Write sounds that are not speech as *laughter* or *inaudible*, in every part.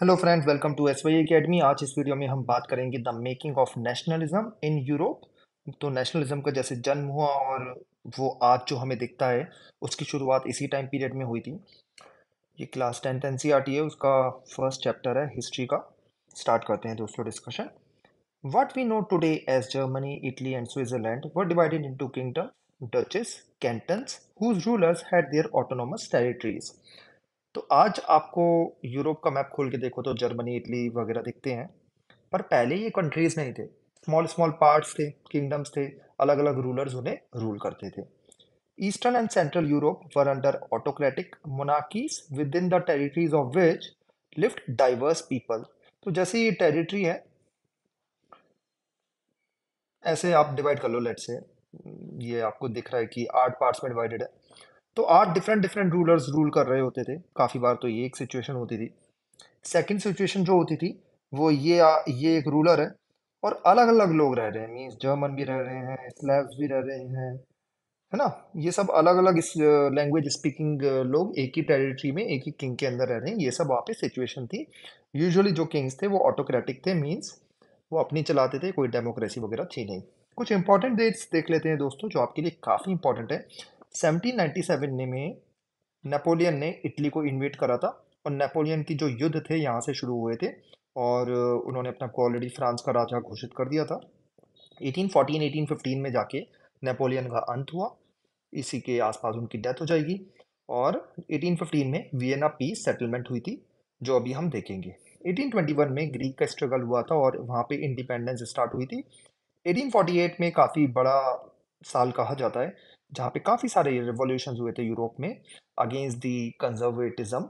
Hello friends welcome to S Y academy आज इस video में हम बात करेंगे the making of nationalism in Europe तो नेशनलिज्म का जैसे जन्म हुआ और वो आज जो हमें दिखता है उसकी शुरुआत इसी टाइम पीरियड में हुई थी ये class tenth N C R T है उसका फर्स्ट चैप्टर है हिस्ट्री का स्टार्ट करते हैं दोस्तों discussion what we know today as Germany Italy and Switzerland what divided into kingdom duchies cantons whose rulers had their autonomous territories तो आज आपको यूरोप का मैप खोल के देखो तो जर्मनी इटली वगैरह दिखते हैं पर पहले ये कंट्रीज नहीं थे स्मॉल स्मॉल पार्ट्स थे किंगडम्स थे अलग अलग रूलर्स उन्हें रूल करते थे eastern and central Europe were under autocratic monarchies within the territories of which lived diverse people तो जैसे ये टेरिटरी है ऐसे आप डिवाइड कर लो लेट से ये आपको दिख रहा है कि आठ पार्ट्स में डिवाइडेड है तो आठ डिफरेंट डिफरेंट रूलर्स रूल कर रहे होते थे काफ़ी बार तो ये एक सिचुएशन होती थी सेकंड सिचुएशन जो होती थी वो ये आ, ये एक रूलर है और अलग अलग लोग रह रहे हैं मीन्स जर्मन भी रह रहे हैं स्लैब्स भी रह रहे हैं है ना ये सब अलग अलग इस लैंग्वेज स्पीकिंग लोग एक ही टेरिटरी में एक ही किंग के अंदर रह रहे हैं ये सब वहाँ पे सिचुएशन थी यूजुअली जो किंग्स थे वो ऑटोक्रेटिक थे मीन्स वो अपनी चलाते थे कोई डेमोक्रेसी वगैरह थी नहीं कुछ इंपॉर्टेंट डेट्स देख लेते हैं दोस्तों जो आपके लिए काफ़ी इंपॉर्टेंट है 1797 में नेपोलियन ने इटली को इन्वेट करा था और नेपोलियन की जो युद्ध थे यहाँ से शुरू हुए थे और उन्होंने अपना आपको ऑलरेडी फ्रांस का राजा घोषित कर दिया था 1814 1815 में जाके नेपोलियन का अंत हुआ इसी के आसपास उनकी डेथ हो जाएगी और 1815 में वियना पीस सेटलमेंट हुई थी जो अभी हम देखेंगे 1821 में ग्रीक का स्ट्रगल हुआ था और वहाँ पे इंडिपेंडेंस स्टार्ट हुई थी 1848 में काफ़ी बड़ा साल कहा जाता है जहाँ पे काफ़ी सारे रिवोल्यूशन हुए थे यूरोप में अगेंस्ट दी कंजर्वेटिज्म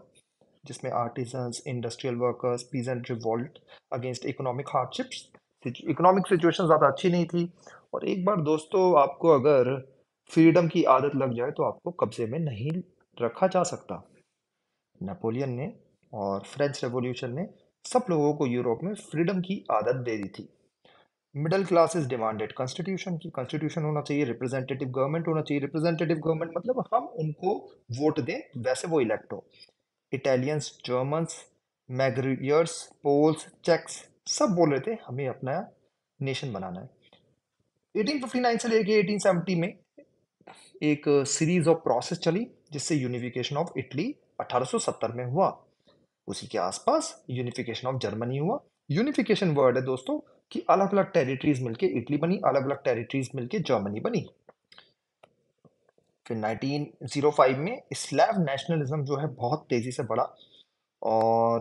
जिसमें artisans industrial workers peasant revolt against economic hardships economic situation ज़्यादा अच्छी नहीं थी और एक बार दोस्तों आपको अगर फ्रीडम की आदत लग जाए तो आपको कब्जे में नहीं रखा जा सकता नेपोलियन ने और फ्रेंच रेवोल्यूशन ने सब लोगों को यूरोप में फ्रीडम की आदत दे दी थी middle class is demanded constitution की कॉन्स्टिट्यूशन होना चाहिए रिप्रेजेंटेटिव गवर्नमेंट होना चाहिए रिप्रेजेंटेटिव गवर्नमेंट मतलब हम उनको वोट दें वैसे वो इलेक्ट हो Italians Germans Magyars Poles Czechs सब बोल रहे थे हमें अपना नेशन बनाना है 1859 से लेके 1870 में एक सीरीज ऑफ प्रोसेस चली जिससे यूनिफिकेशन ऑफ इटली 1870 में हुआ उसी के आसपास यूनिफिकेशन ऑफ जर्मनी हुआ यूनिफिकेशन वर्ड है दोस्तों कि अलग अलग टेरिटरीज मिलके इटली बनी अलग अलग टेरिटरीज मिलके जर्मनी बनी फिर 1905 में स्लैव नेशनलिज्म जो है बहुत तेज़ी से बढ़ा और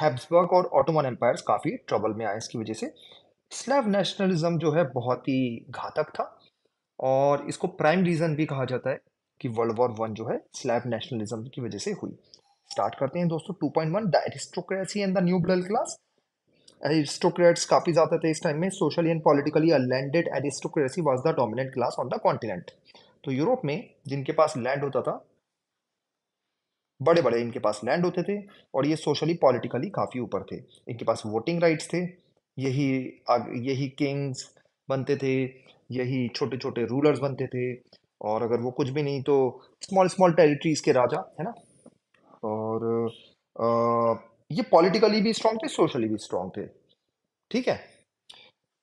हैब्सबर्ग और ऑटोमन एम्पायर काफ़ी ट्रबल में आए इसकी वजह से स्लैव नेशनलिज्म जो है बहुत ही घातक था और इसको प्राइम रीज़न भी कहा जाता है कि वर्ल्ड वॉर वन जो है स्लैव नेशनलिज्म की वजह से हुई स्टार्ट करते हैं दोस्तों 2.1 the aristocracy and the new middle class aristocrats काफ़ी ज़्यादा थे इस टाइम में socially and politically landed aristocracy was the dominant class on the continent तो यूरोप में जिनके पास लैंड होता था बड़े बड़े इनके पास लैंड होते थे और ये सोशली पॉलिटिकली काफ़ी ऊपर थे इनके पास वोटिंग राइट्स थे यही यही किंग्स बनते थे यही छोटे छोटे रूलर्स बनते थे और अगर वो कुछ भी नहीं तो स्मॉल स्मॉल टेरिटरीज के राजा है ना और आ, ये पॉलिटिकली भी स्ट्रांग थे सोशली भी स्ट्रांग थे ठीक है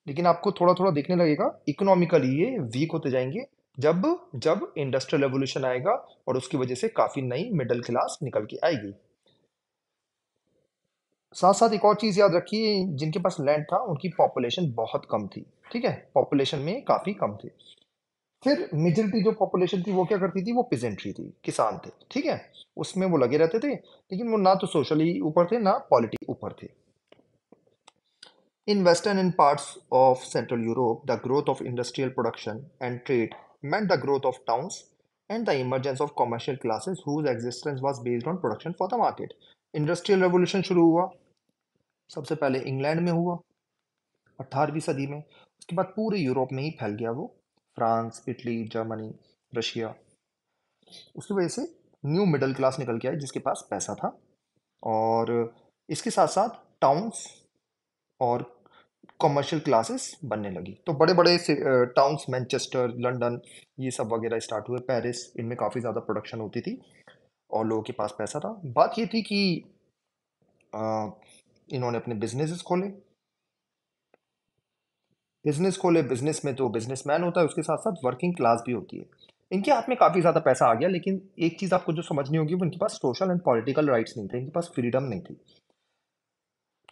लेकिन आपको थोड़ा थोड़ा देखने लगेगा इकोनॉमिकली ये वीक होते जाएंगे जब जब इंडस्ट्रियल रेवोल्यूशन आएगा और उसकी वजह से काफी नई मिडिल क्लास निकल के आएगी साथ साथ एक और चीज याद रखिए जिनके पास लैंड था उनकी पॉपुलेशन बहुत कम थी ठीक है पॉपुलेशन में काफी कम थी फिर मेजोरिटी जो पॉपुलेशन थी वो क्या करती थी वो पिजेंट्री थी किसान थे ठीक है उसमें वो लगे रहते थे लेकिन वो ना तो सोशली ऊपर थे ना पॉलिटी ऊपर थे in western in parts of central Europe the growth of industrial production and trade meant the growth of towns and the emergence of commercial classes whose existence was based on production for the market industrial revolution शुरू हुआ सबसे पहले England में हुआ अट्ठारहवीं सदी में उसके बाद पूरे यूरोप में ही फैल गया वो फ्रांस इटली जर्मनी रशिया उसकी वजह से न्यू मिडिल क्लास निकल के आए जिसके पास पैसा था और इसके साथ साथ टाउन्स और कमर्शियल क्लासेस बनने लगी तो बड़े बड़े टाउन्स मैनचेस्टर लंदन ये सब वगैरह स्टार्ट हुए पेरिस इनमें काफ़ी ज़्यादा प्रोडक्शन होती थी और लोगों के पास पैसा था बात ये थी कि आ, इन्होंने अपने बिजनेसेस खोले बिजनेस खोले बिजनेस में तो बिजनेस मैन होता है उसके साथ साथ वर्किंग क्लास भी होती है इनके हाथ में काफ़ी ज़्यादा पैसा आ गया लेकिन एक चीज़ आपको जो समझनी होगी वो इनके पास सोशल एंड पॉलिटिकल राइट्स नहीं थे इनके पास फ्रीडम नहीं थी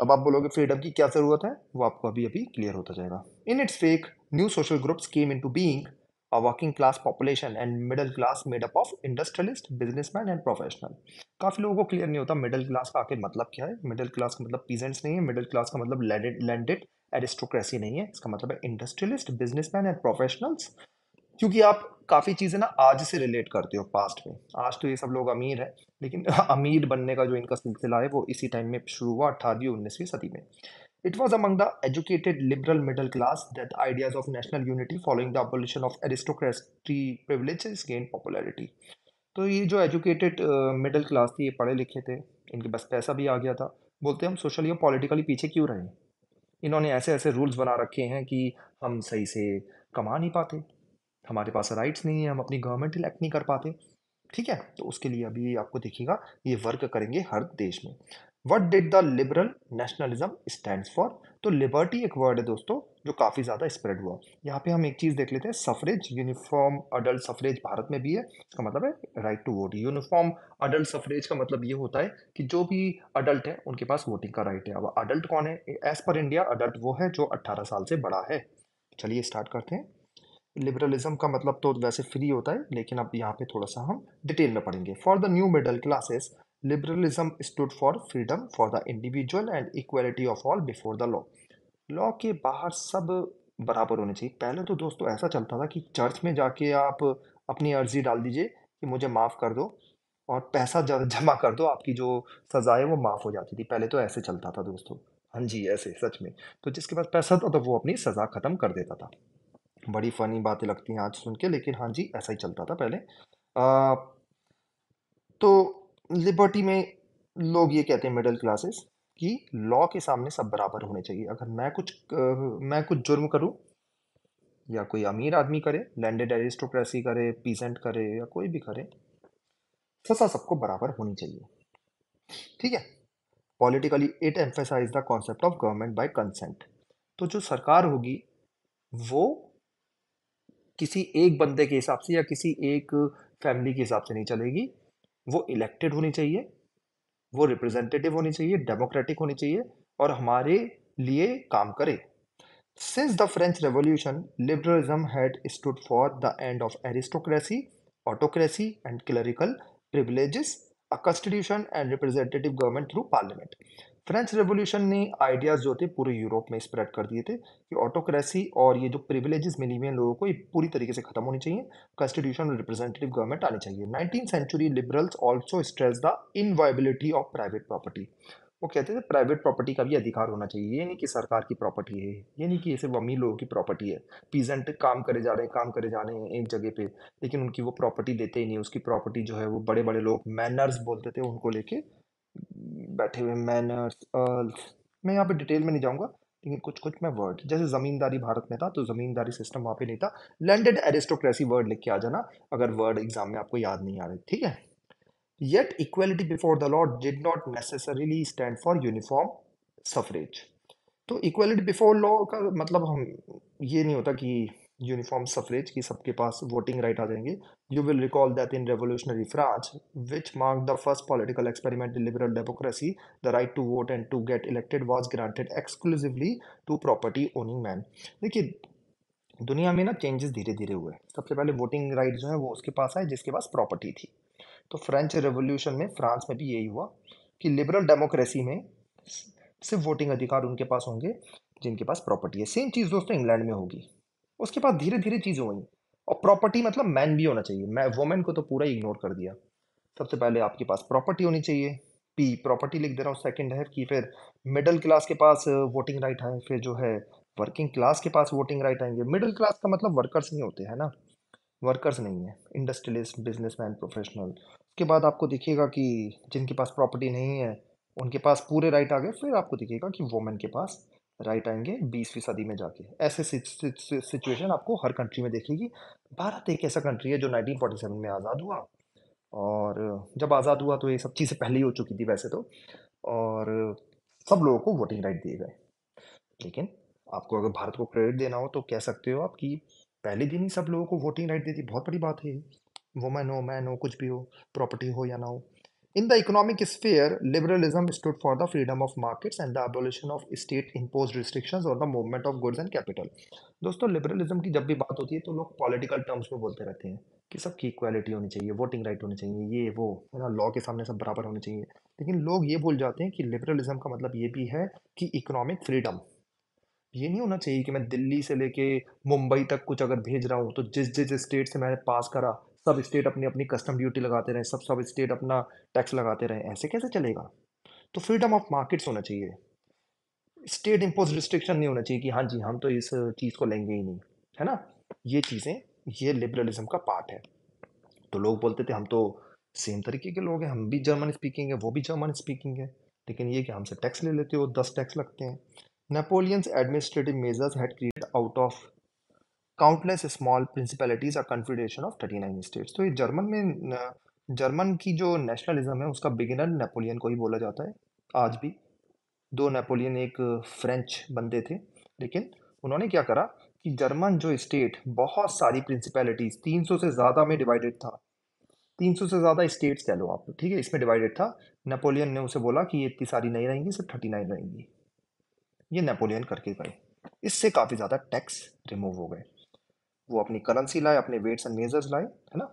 अब आप बोलोगे फ्रीडम की क्या ज़रूरत है वो आपको अभी अभी क्लियर होता जाएगा in its wake new social groups came into being a working class population and middle class made up of industrialist businessman and professional काफ़ी लोगों को क्लियर नहीं होता मिडिल क्लास का आखिर मतलब क्या है मिडिल क्लास का मतलब पीजेंट्स नहीं है मिडिल क्लास का मतलब लैंडेड एरिस्टोक्रेसी नहीं है इसका मतलब है इंडस्ट्रियलिस्ट बिजनेसमैन एंड प्रोफेशनल्स क्योंकि आप काफ़ी चीज़ें ना आज से रिलेट करते हो पास्ट में आज तो ये सब लोग अमीर हैं लेकिन *laughs* अमीर बनने का जो इनका सिलसिला है वो इसी टाइम में शुरू हुआ अट्ठारहवीं उन्नीसवीं सदी में It was among the educated liberal middle class that the ideas of national unity following the abolition of aristocracy privileges gained popularity. तो ये जो एजुकेटेड मिडिल क्लास थी ये पढ़े लिखे थे इनके पास पैसा भी आ गया था बोलते हम सोशली और पॉलिटिकली पीछे क्यों रहे इन्होंने ऐसे ऐसे रूल्स बना रखे हैं कि हम सही से कमा नहीं पाते हमारे पास राइट्स नहीं है हम अपनी गवर्नमेंट इलेक्ट नहीं कर पाते ठीक है तो उसके लिए अभी आपको देखिएगा ये वर्क करेंगे हर देश में what did the liberal nationalism stand for तो लिबर्टी एक वर्ड है दोस्तों जो काफ़ी ज़्यादा स्प्रेड हुआ यहाँ पे हम एक चीज़ देख लेते हैं suffrage uniform adult suffrage Bharat में भी है इसका मतलब है right to vote uniform adult suffrage का मतलब ये होता है कि जो भी अडल्ट है उनके पास वोटिंग का राइट है अब अडल्ट कौन है एज पर इंडिया अडल्ट वो है जो अट्ठारह साल से बड़ा है चलिए स्टार्ट करते हैं लिबरलिज्म का मतलब तो वैसे फ्री होता है लेकिन अब यहाँ पे थोड़ा सा हम डिटेल में पढ़ेंगे for the new middle classes liberalism stood for freedom for the individual and equality of all before the law law के बाहर सब बराबर होने चाहिए पहले तो दोस्तों ऐसा चलता था कि चर्च में जाके आप अपनी अर्जी डाल दीजिए कि मुझे माफ़ कर दो और पैसा जमा कर दो आपकी जो सज़ा है वो माफ़ हो जाती थी पहले तो ऐसे चलता था दोस्तों हाँ जी ऐसे सच में तो जिसके पास पैसा था तो वो अपनी सज़ा ख़त्म कर देता था बड़ी फ़नी बातें लगती हैं आज सुन के लेकिन हाँ जी ऐसा ही चलता था पहले आ, तो लिबर्टी में लोग ये कहते हैं मिडिल क्लासेस कि लॉ के सामने सब बराबर होने चाहिए अगर मैं कुछ मैं कुछ जुर्म करूं या कोई अमीर आदमी करे लैंडेड एरिस्टोक्रेसी करे पीजेंट करे या कोई भी करे सजा सबको बराबर होनी चाहिए ठीक है politically it emphasise the concept of government by consent तो जो सरकार होगी वो किसी एक बंदे के हिसाब से या किसी एक फैमिली के हिसाब से नहीं चलेगी वो इलेक्टेड होनी चाहिए वो रिप्रेजेंटेटिव होनी चाहिए डेमोक्रेटिक होनी चाहिए और हमारे लिए काम करे since the French revolution liberalism had stood for the end of aristocracy autocracy and clerical privileges a constitution and representative government through parliament French revolution ने आइडियाज़ जो थे पूरे यूरोप में स्प्रेड कर दिए थे कि ऑटोक्रेसी और ये जो प्रिविलेजेस मिली हुई हैं लोगों को ये पूरी तरीके से खत्म होनी चाहिए कॉन्स्टिट्यूशन रिप्रेजेंटेटिव गवर्नमेंट आनी चाहिए nineteen century liberals also stress the inviolability of private property वो कहते थे प्राइवेट प्रॉपर्टी का भी अधिकार होना चाहिए ये नहीं कि सरकार की प्रॉपर्टी है ये नहीं कि ये सिर्फ अमीर लोगों की प्रॉपर्टी है पीजेंट काम करे जा रहे हैं काम करे जा रहे हैं एक जगह पे लेकिन उनकी वो प्रॉपर्टी देते ही नहीं उसकी प्रॉपर्टी जो है वो बड़े बड़े लोग मैनर्स बोलते थे उनको लेके बैठे हुए मैनर्स अर्ल्स मैं यहाँ पे डिटेल में नहीं जाऊँगा लेकिन कुछ कुछ मैं वर्ड जैसे ज़मींदारी भारत में था तो ज़मींदारी सिस्टम वहाँ पे नहीं था लैंडेड एरिस्टोक्रेसी वर्ड लिख के आ जाना अगर वर्ड एग्जाम में आपको याद नहीं आ रहे ठीक है yet equality before the law did not necessarily stand for uniform suffrage तो इक्वेलिटी बिफोर लॉ का मतलब हम ये नहीं होता कि यूनिफॉर्म सफरेज कि सबके पास वोटिंग राइट आ जाएंगे You will recall that in revolutionary France, which marked the first political experiment in liberal democracy, the right to vote and to get elected was granted exclusively to property owning men. देखिए दुनिया में ना changes धीरे धीरे हुए सबसे पहले voting right जो है वो उसके पास आए जिसके पास प्रॉपर्टी थी तो फ्रेंच रेवोल्यूशन में फ्रांस में भी यही हुआ कि लिबरल डेमोक्रेसी में सिर्फ वोटिंग अधिकार उनके पास होंगे जिनके पास प्रॉपर्टी है सेम चीज़ दोस्तों इंग्लैंड में होगी उसके बाद धीरे धीरे चीज़ें हुई और प्रॉपर्टी मतलब मैन भी होना चाहिए मैं वोमेन को तो पूरा इग्नोर कर दिया सबसे पहले आपके पास प्रॉपर्टी होनी चाहिए पी प्रॉपर्टी लिख दे रहा हूँ सेकेंड है कि फिर मिडिल क्लास के पास वोटिंग uh, राइट है फिर जो है वर्किंग क्लास के पास वोटिंग राइट आएंगे मिडिल क्लास का मतलब वर्कर्स नहीं होते है ना वर्कर्स नहीं है इंडस्ट्रियलिस्ट बिजनेसमैन प्रोफेशनल उसके बाद आपको दिखेगा कि जिनके पास प्रॉपर्टी नहीं है उनके पास पूरे राइट आ गए फिर आपको दिखेगा कि वोमेन के पास राइट आएंगे बीसवीं सदी में जाके ऐसे सिचुएशन आपको हर कंट्री में देखेगी भारत एक ऐसा कंट्री है जो 1947 में आज़ाद हुआ और जब आज़ाद हुआ तो ये सब चीज़ें पहले ही हो चुकी थी वैसे तो और सब लोगों को वोटिंग राइट दिए गए लेकिन आपको अगर भारत को क्रेडिट देना हो तो कह सकते हो आप कि पहले दिन ही सब लोगों को वोटिंग राइट दे दी बहुत बड़ी बात है वुमेन हो मैन हो कुछ भी हो प्रॉपर्टी हो या ना हो In the economic sphere, liberalism stood for the freedom of markets and the abolition of state imposed restrictions on the movement of goods and capital. दोस्तों लिबरलिज्म की जब भी बात होती है तो लोग पॉलिटिकल टर्म्स में बोलते रहते हैं कि सबकी इक्वालिटी होनी चाहिए वोटिंग राइट होनी चाहिए ये वो है ना लॉ के सामने सब बराबर होने चाहिए लेकिन लोग ये भूल जाते हैं कि लिबरलिज्म का मतलब ये भी है कि इकोनॉमिक फ्रीडम ये नहीं होना चाहिए कि मैं दिल्ली से लेके मुंबई तक कुछ अगर भेज रहा हूँ तो जिस जिस स्टेट से मैंने पास करा सब स्टेट अपनी अपनी कस्टम ड्यूटी लगाते रहे सब सब स्टेट अपना टैक्स लगाते रहे ऐसे कैसे चलेगा तो फ्रीडम ऑफ मार्केट्स होना चाहिए स्टेट इम्पोज रिस्ट्रिक्शन नहीं होना चाहिए कि हाँ जी हम तो इस चीज़ को लेंगे ही नहीं है ना ये चीज़ें ये लिबरलिज्म का पार्ट है तो लोग बोलते थे हम तो सेम तरीके के लोग हैं हम भी जर्मन स्पीकिंग है वो भी जर्मन स्पीकिंग है लेकिन ये कि हमसे टैक्स ले लेते हो दस टैक्स लगते हैं Napoleon's administrative measures had create out of countless small principalities are confederation of thirty nine states तो ये जर्मन में जर्मन की जो नेशनलिज्म है उसका बिगिनर नेपोलियन को ही बोला जाता है आज भी दो नेपोलियन एक फ्रेंच बंदे थे लेकिन उन्होंने क्या करा कि जर्मन जो स्टेट बहुत सारी प्रिंसिपैलिटीज 300 से ज़्यादा में डिवाइडेड था 300 से ज़्यादा स्टेट्स कह लो आप ठीक है इसमें डिवाइडेड था नेपोलियन ने उसे बोला कि ये इतनी सारी नहीं रहेंगी सिर्फ थर्टी नाइन रहेंगी ये नेपोलियन करके गए इससे काफ़ी ज़्यादा टैक्स रिमूव हो गए वो अपनी करेंसी लाए अपने वेट्स एंड मेजर्स लाए है ना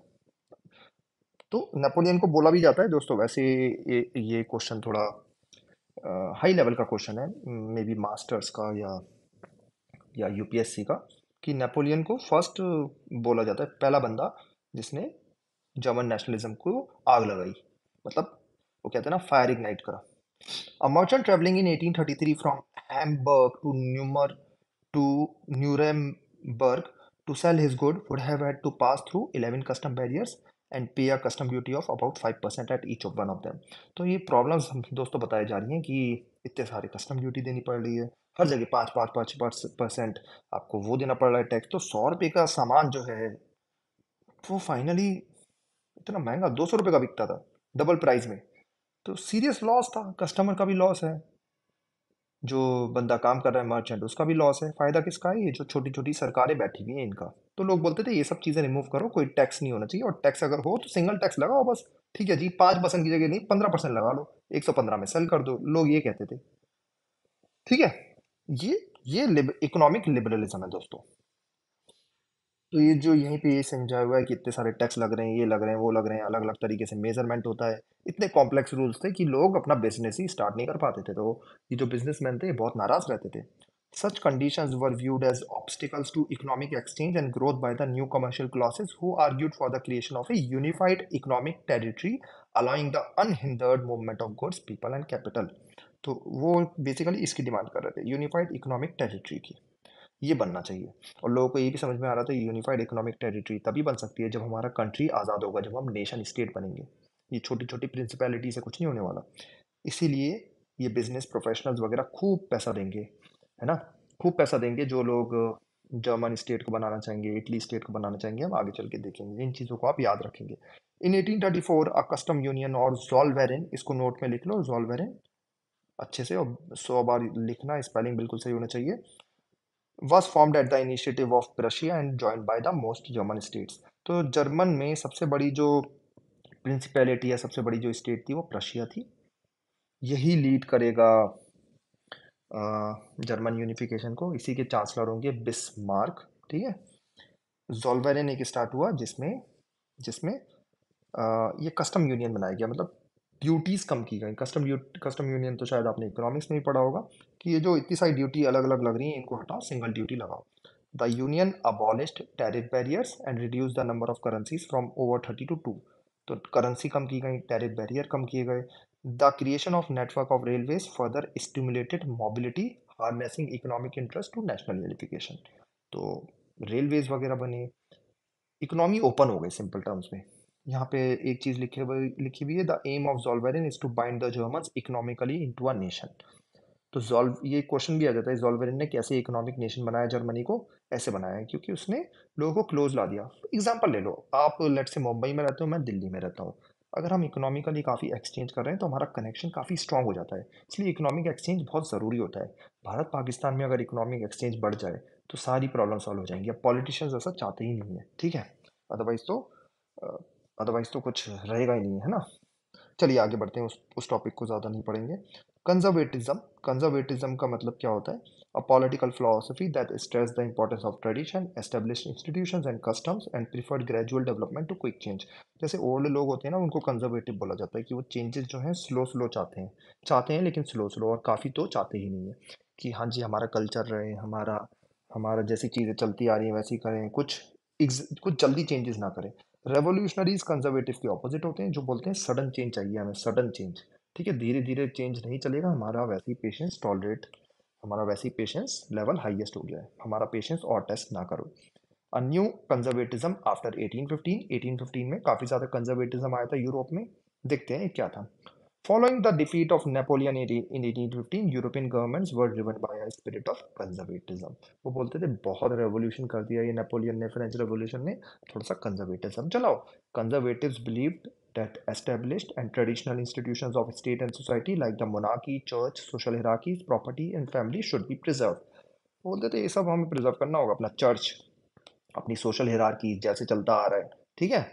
तो नेपोलियन को बोला भी जाता है दोस्तों वैसे ये क्वेश्चन थोड़ा हाई लेवल का क्वेश्चन है मे बी मास्टर्स का या या यूपीएससी का कि नेपोलियन को फर्स्ट बोला जाता है पहला बंदा जिसने जर्मन नेशनलिज्म को आग लगाई मतलब वो कहते हैं ना फायर इग्नाइट करा A merchant traveling in 1833 from Hamburg to न्यूमर to Nuremberg to sell his good would have had to pass through 11 custom barriers and pay a custom duty of about five percent at of of one of them तो ये problems हम दोस्तों बताई जा रही हैं कि इतने सारे कस्टम ड्यूटी देनी पड़ रही है हर जगह पाँच पाँच पाँच परसेंट आपको वो देना पड़ रहा है टैक्स तो सौ रुपये का सामान जो है वो फाइनली इतना महंगा दो सौ रुपये का बिकता था डबल price में तो सीरियस लॉस था कस्टमर का भी लॉस है जो बंदा काम कर रहा है मर्चेंट उसका भी लॉस है फ़ायदा किसका है ये जो छोटी छोटी सरकारें बैठी हुई हैं इनका तो लोग बोलते थे ये सब चीज़ें रिमूव करो कोई टैक्स नहीं होना चाहिए और टैक्स अगर हो तो सिंगल टैक्स लगाओ बस ठीक है जी पाँच परसेंट की जगह नहीं पंद्रह परसेंट लगा लो एक सौ पंद्रह में सेल कर दो लोग ये कहते थे ठीक है ये ये इकोनॉमिक लिब, लिबरलिज्म है दोस्तों तो ये जो यहीं पे ये समझा हुआ है कि इतने सारे टैक्स लग रहे हैं ये लग रहे हैं वो लग रहे हैं अलग अलग तरीके से मेजरमेंट होता है इतने कॉम्प्लेक्स रूल्स थे कि लोग अपना बिजनेस ही स्टार्ट नहीं कर पाते थे तो ये जो बिजनेस थे बहुत नाराज रहते थे such condition were viewed as obstacles to economic exchange and growth by the new commercial classes who argued for the creation of a unified economic territory allowing the unhindered movement of goods people and capital तो वो basically इसकी demand कर रहे थे unified economic territory की ये बनना चाहिए और लोगों को ये भी समझ में आ रहा था यूनिफाइड इकोनॉमिक टेरिटरी तभी बन सकती है जब हमारा कंट्री आज़ाद होगा जब हम नेशन स्टेट बनेंगे ये छोटी छोटी प्रिंसिपैलिटी से कुछ नहीं होने वाला इसीलिए ये बिजनेस प्रोफेशनल्स वगैरह खूब पैसा देंगे है ना खूब पैसा देंगे जो लोग जर्मन स्टेट को बनाना चाहेंगे इटली स्टेट को बनाना चाहेंगे हम आगे चल के देखेंगे इन चीज़ों को आप याद रखेंगे इन 1834 अ कस्टम यूनियन और जॉलवेरन इसको नोट में लिख लो जॉलवेरन अच्छे से और सौ बार लिखना स्पेलिंग बिल्कुल सही होना चाहिए was formed at the initiative of Prussia and joined by the most German states. तो जर्मन में सबसे बड़ी जो प्रिंसिपैलिटी या सबसे बड़ी जो स्टेट थी वो प्रशिया थी यही लीड करेगा जर्मन यूनिफिकेशन को इसी के चांसलर होंगे बिस्मार्क ठीक है जोलवेरेन एक स्टार्ट हुआ जिसमें जिसमें आ, ये कस्टम यूनियन बनाया गया मतलब ड्यूटीज़ कम की गई कस्टम कस्टम यूनियन तो शायद आपने इकोनॉमिक्स में ही पढ़ा होगा कि ये जो इतनी सारी ड्यूटी अलग अलग लग रही है इनको हटाओ सिंगल ड्यूटी लगाओ the union abolished tariff barriers and reduce the number of currencies from over thirty to two तो करेंसी कम की गई टैरिफ बैरियर कम किए गए the creation of network of railways further stimulated mobility harnessing economic interest to national unification तो railways वगैरह बने इकोनॉमी ओपन हो गई सिंपल टर्म्स में यहाँ पे एक चीज़ लिखे हुई लिखी हुई है the aim of Zollverein is to bind the German economically into a nation तो जोल ये क्वेश्चन भी आ जाता है जोलवेरिन ने कैसे इकोनॉमिक नेशन बनाया जर्मनी को ऐसे बनाया क्योंकि उसने लोगों को क्लोज ला दिया एग्जाम्पल ले लो आप लेट से मुंबई में रहते हो मैं दिल्ली में रहता हूँ अगर हम इकोनॉमिकली काफ़ी एक्सचेंज कर रहे हैं तो हमारा कनेक्शन काफ़ी स्ट्रांग हो जाता है इसलिए इकोनॉमिक एक्सचेंज बहुत ज़रूरी होता है भारत पाकिस्तान में अगर इकोनॉमिक एक्सचेंज बढ़ जाए तो सारी प्रॉब्लम सॉल्व हो जाएंगी अब पॉलिटिशियंस ऐसा चाहते ही नहीं है ठीक है अदरवाइज़ तो अदरवाइज़ तो कुछ रहेगा ही नहीं है ना चलिए आगे बढ़ते हैं उस उस टॉपिक को ज़्यादा नहीं पढ़ेंगे कंजर्वेटिज्म कंजर्वेटिज्म का मतलब क्या होता है a political philosophy that stress the importance of tradition establish institution and customs and preferred gradual development to quick change जैसे ओल्ड लोग होते हैं ना उनको कंजर्वेटिव बोला जाता है कि वो चेंजेस जो हैं स्लो स्लो चाहते हैं चाहते हैं लेकिन स्लो स्लो और काफ़ी तो चाहते ही नहीं है कि हाँ जी हमारा कल्चर रहे हमारा हमारा जैसी चीज़ें चलती आ रही हैं वैसी करें कुछ कुछ जल्दी चेंजेस ना करें रेवोल्यूशनरीज कंजर्वेटिव के ऑपोजिट होते हैं जो बोलते हैं सडन चेंज चाहिए हमें सडन चेंज ठीक है धीरे धीरे चेंज नहीं चलेगा हमारा वैसे ही पेशेंस टॉलरेट हमारा वैसे ही पेशेंस लेवल हाईएस्ट हो गया है हमारा पेशेंस और टेस्ट ना करो अ न्यू कंजर्वेटिज्म आफ्टर 1815 1815 में काफ़ी ज़्यादा कंजर्वेटिज्म आया था यूरोप में देखते हैं क्या था Following the defeat of Napoleon in 1815, European governments were driven by a spirit of conservatism. वो बोलते थे बहुत revolution कर दिया ये Napoleon ने French Revolution ने थोड़ा सा conservatism चलाओ Conservatives believed that established and traditional institutions of state and society like the monarchy, church, social hierarchies, property and family should be preserved. बोलते थे ये सब हमें preserve करना होगा अपना church, अपनी social हिरारकी जैसे चलता आ रहा है ठीक है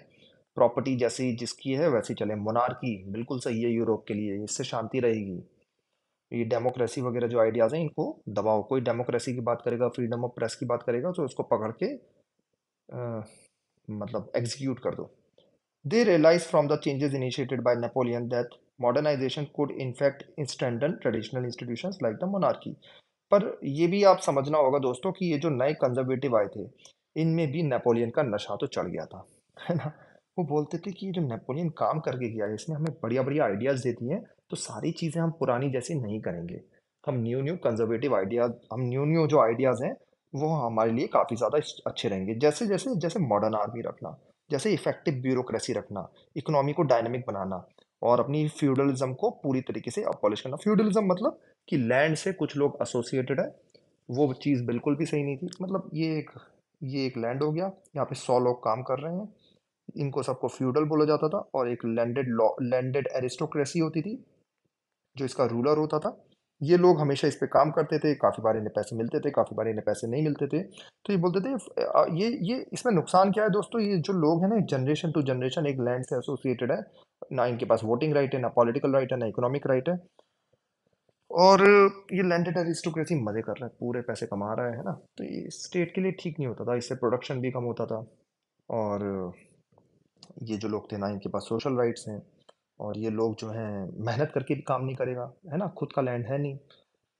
प्रॉपर्टी जैसी जिसकी है वैसी चले मोनार्की बिल्कुल सही है यूरोप के लिए इससे शांति रहेगी ये डेमोक्रेसी वगैरह जो आइडियाज़ हैं इनको दबाओ कोई डेमोक्रेसी की बात करेगा फ्रीडम ऑफ प्रेस की बात करेगा तो उसको पकड़ के आ, मतलब एग्जीक्यूट कर दो they realise from the changes initiated by Napoleon that modernisation could in fact strengthen traditional institution like the monarchy पर यह भी आप समझना होगा दोस्तों कि ये जो नए कंजर्वेटिव आए थे इनमें भी नेपोलियन का नशा तो चढ़ गया था है ना वो बोलते थे कि जो नेपोलियन काम करके गया है इसने हमें बढ़िया बढ़िया आइडियाज़ दे दिए हैं तो सारी चीज़ें हम पुरानी जैसी नहीं करेंगे हम न्यू न्यू कंजर्वेटिव आइडिया हम न्यू न्यू जो आइडियाज़ हैं वो हमारे लिए काफ़ी ज़्यादा अच्छे रहेंगे जैसे जैसे जैसे मॉडर्न आर्मी रखना जैसे इफेक्टिव ब्यूरोक्रेसी रखना इकोनॉमी को डायनेमिक बनाना और अपनी फ्यूडलिज्म को पूरी तरीके से अपॉलिश करना फ्यूडलिज्म मतलब कि लैंड से कुछ लोग एसोसिएटेड है वो चीज़ बिल्कुल भी सही नहीं थी मतलब ये एक ये एक लैंड हो गया यहाँ पे सौ लोग काम कर रहे हैं इनको सबको फ्यूडल बोला जाता था और एक लैंडेड लैंडेड एरिस्टोक्रेसी होती थी जो इसका रूलर होता था ये लोग हमेशा इस पर काम करते थे काफ़ी बार इन्हें पैसे मिलते थे काफ़ी बार इन्हें पैसे नहीं मिलते थे तो ये बोलते थे ये ये इसमें नुकसान क्या है दोस्तों ये जो लोग हैं ना जनरेशन टू जनरेशन एक लैंड से एसोसिएटेड है ना इनके पास वोटिंग राइट है ना पॉलिटिकल राइट है ना इकोनॉमिक राइट है और ये लैंडेड एरिस्टोक्रेसी मज़े कर रहा है पूरे पैसे कमा रहा है ना तो ये स्टेट के लिए ठीक नहीं होता था इससे प्रोडक्शन भी कम होता था और ये जो लोग थे ना इनके पास सोशल राइट्स हैं और ये लोग जो हैं मेहनत करके भी काम नहीं करेगा है ना खुद का लैंड है नहीं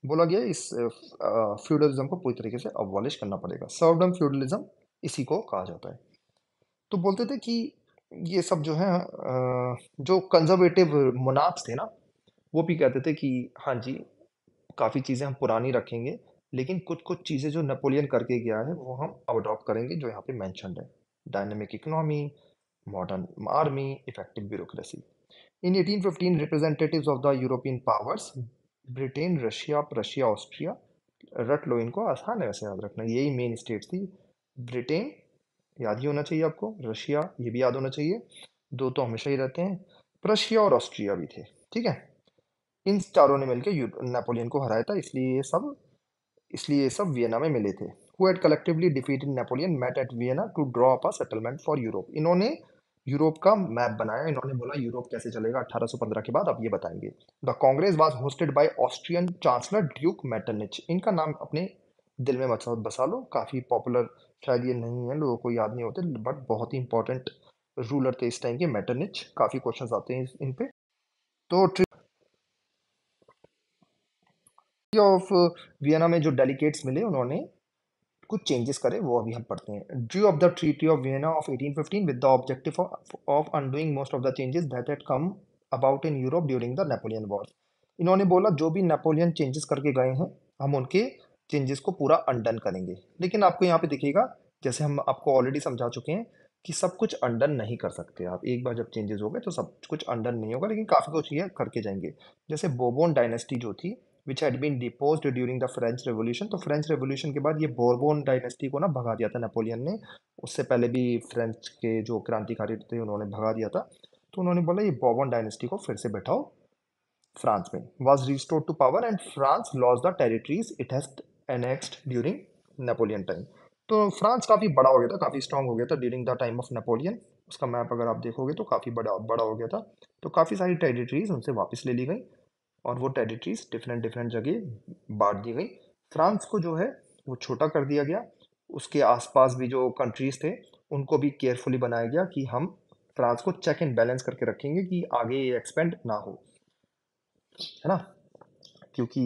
बोला गया इस फ्यूडलिज्म को पूरी तरीके से अबॉलिश करना पड़ेगा सर्वडम फ्यूडलिज्म इसी को कहा जाता है तो बोलते थे कि ये सब जो है जो कंजर्वेटिव मुनाक्स थे ना वो भी कहते थे कि हाँ जी काफ़ी चीज़ें हम पुरानी रखेंगे लेकिन कुछ कुछ चीज़ें जो नेपोलियन करके गया है वो हम अडॉप्ट करेंगे जो यहाँ पे मैंशनड है dynamic economy modern army, effective bureaucracy. In 1815, representatives of the European powers, Britain Russia Prussia Austria रट लो इनको आसान है वैसे याद रखना यही मेन स्टेट्स थी ब्रिटेन याद ही होना चाहिए आपको रशिया ये भी याद होना चाहिए दो तो हमेशा ही रहते हैं रशिया और ऑस्ट्रिया भी थे ठीक है इन चारों ने मिलकर नेपोलियन को हराया था इसलिए ये सब इसलिए ये सब वियना में मिले थे who had collectively defeated Napoleon met at Vienna to draw up a settlement for Europe इन्होंने यूरोप का मैप बनाया इन्होंने बोला यूरोप कैसे चलेगा 1815 के बाद अब ये बताएंगे the Congress was hosted by Austrian chancellor duke Metternich इनका नाम अपने दिल में मत बसा लो काफ़ी पॉपुलर शायद ये नहीं है लोगों को याद नहीं होते बट बहुत ही इंपॉर्टेंट रूलर थे इस टाइम के मैटनिच काफ़ी क्वेश्चन आते हैं इन पे तो ऑफ वियना में जो डेलीगेट्स मिले उन्होंने कुछ चेंजेस करे वो अभी हम पढ़ते हैं due of the Treaty of Vienna of 1815 with the objective of undoing most of the changes that had come about in Europe during the Napoleon war इन्होंने बोला जो भी नेपोलियन चेंजेस करके गए हैं हम उनके चेंजेस को पूरा अनडन करेंगे लेकिन आपको यहाँ पे दिखेगा जैसे हम आपको ऑलरेडी समझा चुके हैं कि सब कुछ अंडन नहीं कर सकते आप एक बार जब चेंजेस हो गए तो सब कुछ अंडन नहीं होगा लेकिन काफ़ी कुछ ये करके जाएंगे जैसे बोबोन डायनेस्टी जो थी which had been depose during the French revolution तो फ्रेंच रेवोल्यूशन के बाद ये बोरबोन डायनेस्टी को ना भगा दिया था नेपोलियन ने उससे पहले भी फ्रेंच के जो क्रांतिकारी थे उन्होंने भगा दिया था तो उन्होंने बोला ये बोरबोन डायनेस्टी को फिर से बैठाओ फ्रांस में was restore to power and France lose the territories it has annexed during Napoleon time तो फ्रांस काफ़ी बड़ा हो गया था काफ़ी स्ट्रांग हो गया था during the time of Napoleon उसका मैप अगर आप देखोगे तो काफ़ी बड़ा बड़ा हो गया था तो काफ़ी सारी टेरिटरीज उनसे वापस ले ली गई और वो टेरिटरीज डिफरेंट डिफरेंट जगह बांट दी गई फ्रांस को जो है वो छोटा कर दिया गया उसके आसपास भी जो कंट्रीज़ थे उनको भी केयरफुली बनाया गया कि हम फ्रांस को चेक एंड बैलेंस करके रखेंगे कि आगे ये एक्सपेंड ना हो है ना क्योंकि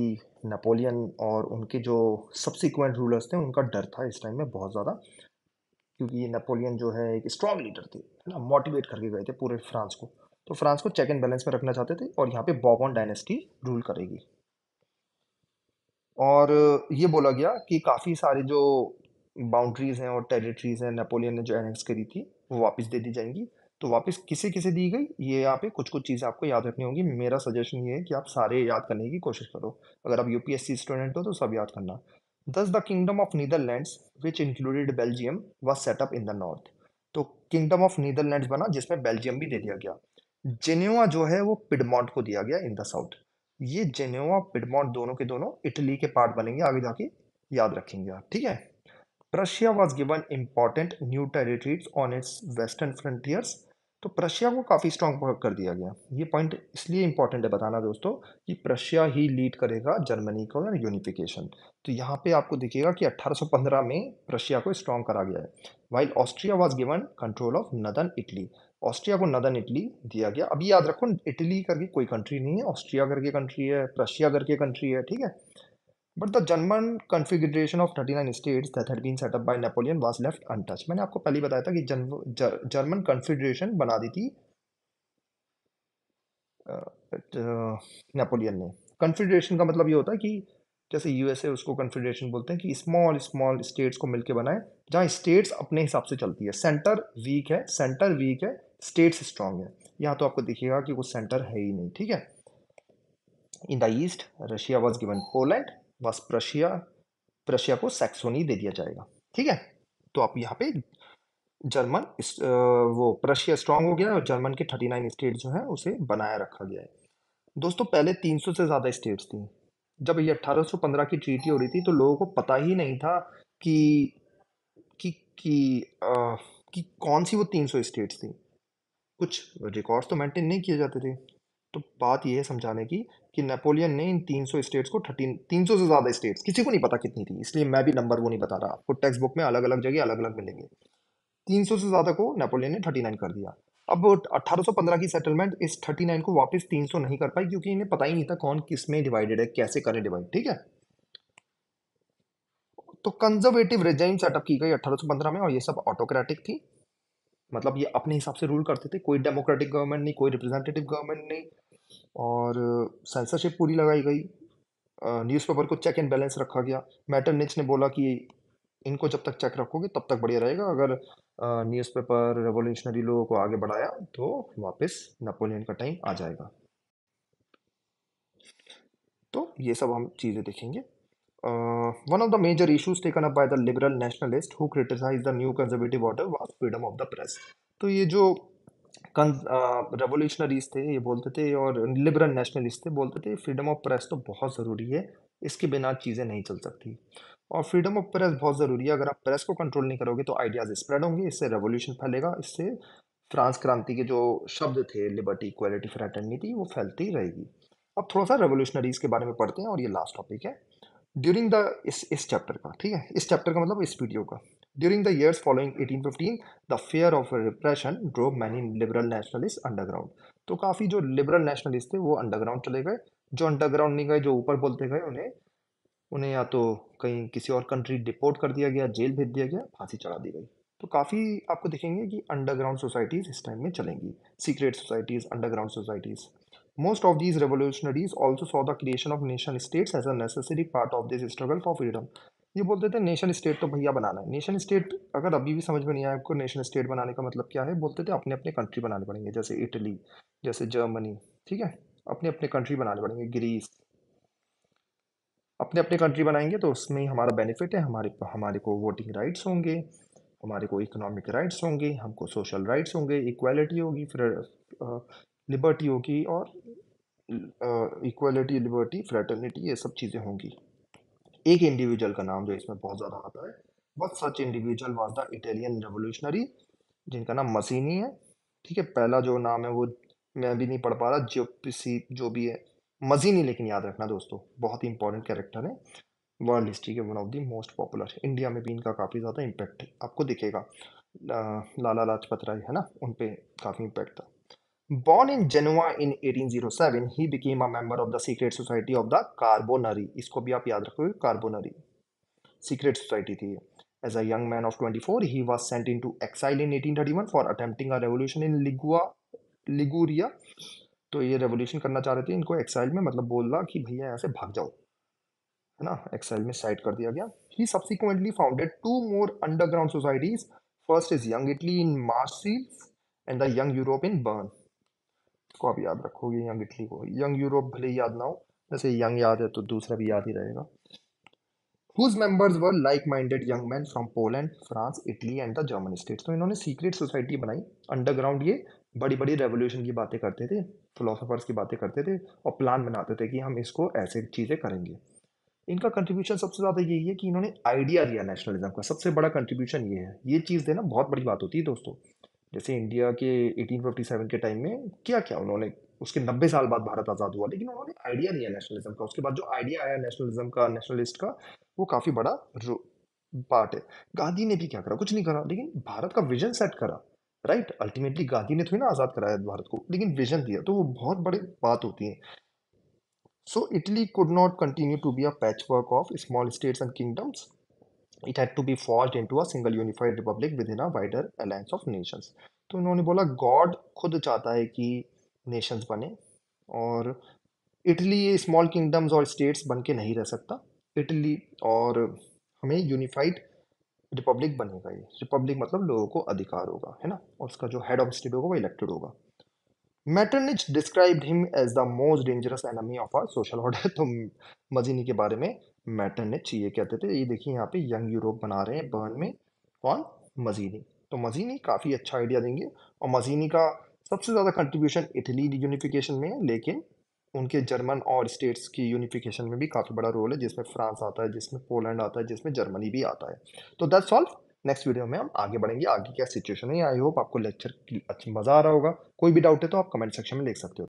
नेपोलियन और उनके जो सब्सिक्वेंट रूलर्स थे उनका डर था इस टाइम में बहुत ज़्यादा क्योंकि नेपोलियन जो है एक स्ट्रॉन्ग लीडर थे है ना मोटिवेट करके गए थे पूरे फ्रांस को तो फ्रांस को चेक एंड बैलेंस में रखना चाहते थे और यहाँ पे बॉबॉन डायनेस्टी रूल करेगी और ये बोला गया कि काफ़ी सारे जो बाउंड्रीज हैं और टेरिटरीज हैं नेपोलियन ने जो एनेक्स करी थी वो वापस दे दी जाएंगी तो वापस किसे किसे दी गई ये यहाँ पे कुछ कुछ चीज़ें आपको याद रखनी होंगी मेरा सजेशन ये है कि आप सारे याद करने की कोशिश करो अगर आप यूपीएससी स्टूडेंट हो तो सब याद करना दस the kingdom of Netherlands which included Belgium was set up in the north तो किंगडम ऑफ नीदरलैंड्स बना जिसमें बेल्जियम भी दे दिया गया जेनेवा जो है वो पिडमोंट को दिया गया इन द साउथ ये जेनेवा पिडमोंट दोनों के दोनों इटली के पार्ट बनेंगे आगे जाके याद रखेंगे आप ठीक है Prussia was given important new territories on its western frontiers तो प्रशिया को काफ़ी स्ट्रॉन्ग कर दिया गया ये पॉइंट इसलिए इंपॉर्टेंट है बताना दोस्तों कि प्रशिया ही लीड करेगा जर्मनी को यूनिफिकेशन तो यहाँ पे आपको दिखेगा कि 1815 में प्रशिया को स्ट्रॉन्ग करा गया है while Austria was given control of northern Italy Austria को नदन इटली दिया गया अभी याद रखो इटली करके कोई कंट्री नहीं है ऑस्ट्रिया करके कंट्री है प्रशिया करके कंट्री है ठीक है but the German confederation of thirty nine states that had been set up by Napoleon was left untouched मैंने आपको पहले बताया था कि जर्मन कन्फिग्रेशन बना दी थी नेपोलियन ने कन्फिग्रेशन का मतलब ये होता है कि जैसे यूएसए उसको कन्फेडरेशन बोलते हैं कि स्मॉल स्मॉल स्टेट्स को मिलकर बनाए जहाँ स्टेट्स अपने हिसाब से चलती है सेंटर वीक है सेंटर वीक है स्टेट्स स्ट्रांग है यहाँ तो आपको दिखेगा कि वो सेंटर है ही नहीं ठीक है in the east Russia was given Poland बस प्रशिया प्रशिया को सेक्सोनी दे दिया जाएगा ठीक है तो आप यहाँ पे जर्मन इस, वो प्रशिया स्ट्रांग हो गया और जर्मन के थर्टी नाइन स्टेट जो है उसे बनाया रखा गया है दोस्तों पहले तीन सौ से ज़्यादा स्टेट्स थी जब ये 1815 की ट्रीटी हो रही थी तो लोगों को पता ही नहीं था कि कि कि आ, कि कौन सी वो 300 स्टेट्स थी कुछ रिकॉर्ड्स तो मेंटेन नहीं किए जाते थे तो बात यह है समझाने की कि नेपोलियन ने इन 300 स्टेट्स को थर्टीन तीन से ज़्यादा स्टेट्स किसी को नहीं पता कितनी थी इसलिए मैं भी नंबर वो नहीं बता रहा आपको टेक्स्ट बुक में अलग अलग जगह अलग अलग मिलेंगे तीन से ज़्यादा को नेपोलियन ने थर्टी कर दिया अब 1815 की सेटलमेंट इस 39 को वापस 300 नहीं कर पाई क्योंकि इन्हें पता ही नहीं था कौन किस में डिवाइडेड है कैसे करें डिवाइड ठीक है तो कंजर्वेटिव रिजाइन सेटअप की गई 1815 में और ये सब ऑटोक्रेटिक थी मतलब ये अपने हिसाब से रूल करते थे कोई डेमोक्रेटिक गवर्नमेंट नहीं कोई रिप्रेजेंटेटिव गवर्नमेंट नहीं और सेंसरशिप पूरी लगाई गई न्यूज़पेपर को चेक एंड बैलेंस रखा गया मैटर ने बोला कि इनको जब तक चेक रखोगे तब तक बढ़िया रहेगा अगर न्यूज़पेपर रेवोल्यूशनरी लोगों को आगे बढ़ाया तो वापस नेपोलियन का टाइम आ जाएगा तो ये सब हम चीज़ें देखेंगे one of the major issues taken up by the liberal nationalist who criticise the new conservative order was freedom of the press तो ये जो रेवोल्यूशनरीज थे ये बोलते थे और लिबरल नेशनलिस्ट थे बोलते थे फ्रीडम ऑफ प्रेस तो बहुत ज़रूरी है इसके बिना चीज़ें नहीं चल सकती और फ्रीडम ऑफ प्रेस बहुत ज़रूरी है अगर आप प्रेस को कंट्रोल नहीं करोगे तो आइडियाज़ स्प्रेड होंगे इससे रेवोल्यूशन फैलेगा इससे फ्रांस क्रांति के जो शब्द थे लिबर्टी इक्वालिटी फ्रेटर्निटी वो फैलती रहेगी अब थोड़ा सा रेवोल्यूशनरीज के बारे में पढ़ते हैं और ये लास्ट टॉपिक है ड्यूरिंग द इस इस चैप्टर का ठीक है इस चैप्टर का मतलब इस वीडियो का the years following eighteen 1815, the fear of repression drove many liberal nationalist underground तो काफ़ी जो लिबरल नेशनलिस्ट थे वो अंडरग्राउंड चले गए जो अंडरग्राउंड नहीं गए जो ऊपर बोलते गए उन्हें उन्हें या तो कहीं किसी और कंट्री डिपोर्ट कर दिया गया जेल भेज दिया गया फांसी चढ़ा दी गई तो काफ़ी आपको दिखेंगे कि अंडरग्राउंड सोसाइटीज़ इस टाइम में चलेंगी secret societies underground societies most of these revolutionaries also saw the creation of nation states as a necessary part of this struggle for freedom ये बोलते थे नेशन स्टेट तो भैया बनाना है नेशन स्टेट अगर अभी भी समझ में नहीं आया आपको नेशन स्टेट बनाने का मतलब क्या है बोलते थे अपने अपने कंट्री बनाने पड़ेंगे जैसे इटली जैसे जर्मनी ठीक है अपने अपने कंट्री बनाने पड़ेंगे ग्रीस अपने अपने कंट्री बनाएंगे तो उसमें हमारा बेनिफिट है हमारे हमारे को वोटिंग राइट्स होंगे हमारे को इकोनॉमिक राइट्स होंगे हमको सोशल राइट्स होंगे इक्वालिटी होगी फिर लिबर्टी होगी और इक्वालिटी लिबर्टी फ्रेटर्निटी ये सब चीज़ें होंगी एक इंडिविजुअल का नाम जो इसमें बहुत ज़्यादा आता है बस such individual was the Italian revolutionary जिनका नाम मसीनी है ठीक है पहला जो नाम है वो मैं भी नहीं पढ़ पा रहा जो किसी जो भी है मजीनी लेकिन याद रखना दोस्तों बहुत ही इंपॉर्टेंट कैरेक्टर है वर्ल्ड हिस्ट्री के one of the most popular India में भी इनका काफ़ी ज़्यादा इम्पैक्ट आपको दिखेगा लाला लाजपत राय है ना उन पर काफ़ी इम्पैक्ट था Born in Genoa in 1807, he became a member of the secret society of the Carbonari इसको भी आप याद रखोगे कार्बोनरी सीक्रेट सोसाइटी थी as a young man of twenty four he 24, he was sent into exile in 1831 for attempting a revolution in लिगुआ Liguria तो ये revolution करना चाह रहे थे इनको एक्साइल में मतलब बोल रहा कि भैया यहाँ से भाग जाओ है ना एक्साइल में साइड कर दिया गया he subsequently founded two more underground societies first is Young Italy in Marseilles and the Young Europe in Berne को आप याद रखोगे यंग इटली को यंग यूरोप भले याद ना हो जैसे यंग याद है तो दूसरा भी याद ही रहेगा whose members were like minded young men from Poland France Italy and the German states तो इन्होंने सीक्रेट सोसाइटी बनाई अंडरग्राउंड ये बड़ी बड़ी रेवोल्यूशन की बातें करते थे फिलोसोफर्स की बातें करते थे और प्लान बनाते थे कि हम इसको ऐसे चीज़ें करेंगे इनका कंट्रीब्यूशन सबसे ज़्यादा यही है कि इन्होंने आइडिया दिया नेशनलिज्म का सबसे बड़ा कंट्रीब्यूशन ये है ये चीज़ देना बहुत बड़ी बात होती है दोस्तों जैसे इंडिया के 1857 के टाइम में क्या क्या उन्होंने उसके 90 साल बाद भारत आज़ाद हुआ लेकिन उन्होंने आइडिया दिया नेशनलिज्म का उसके बाद जो आइडिया आया नेशनलिज्म का नेशनलिस्ट का वो काफ़ी बड़ा पार्ट है गांधी ने भी क्या करा कुछ नहीं करा लेकिन भारत का विजन सेट करा राइट अल्टीमेटली गांधी ने थोड़ी तो ना आज़ाद कराया भारत को लेकिन विजन दिया तो वो बहुत बड़ी बात होती है so Italy could not continue to be a patchwork of small states and kingdoms it had to be forged into a single unified republic within a wider alliance of nations तो उन्होंने बोला God खुद चाहता है कि Nations बने और Italy ये स्मॉल किंगडम्स और स्टेट्स बन के नहीं रह सकता इटली और हमें यूनिफाइड रिपब्लिक बनेगा ये रिपब्लिक मतलब लोगों को अधिकार होगा है ना और उसका जो हेड ऑफ स्टेट होगा वो इलेक्टेड होगा Metternich described him as the most dangerous enemy of our social order तो मजीनी के बारे में मैटरनिच ये कहते थे ये देखिए यहाँ पे यंग यूरोप बना रहे हैं बर्न में कौन मजीनी तो मजीनी काफ़ी अच्छा आइडिया देंगे और मजीनी का सबसे ज़्यादा कंट्रीब्यूशन इटली यूनिफिकेशन में है लेकिन उनके जर्मन और स्टेट्स की यूनिफिकेशन में भी काफ़ी बड़ा रोल है जिसमें फ्रांस आता है जिसमें पोलैंड आता है जिसमें जर्मनी भी आता है तो दैट्स ऑल नेक्स्ट वीडियो में हम आगे बढ़ेंगे आगे क्या सिचुएशन है आई होप आपको लेक्चर अच्छा मज़ा आ रहा होगा कोई भी डाउट है तो आप कमेंट सेक्शन में लिख सकते हो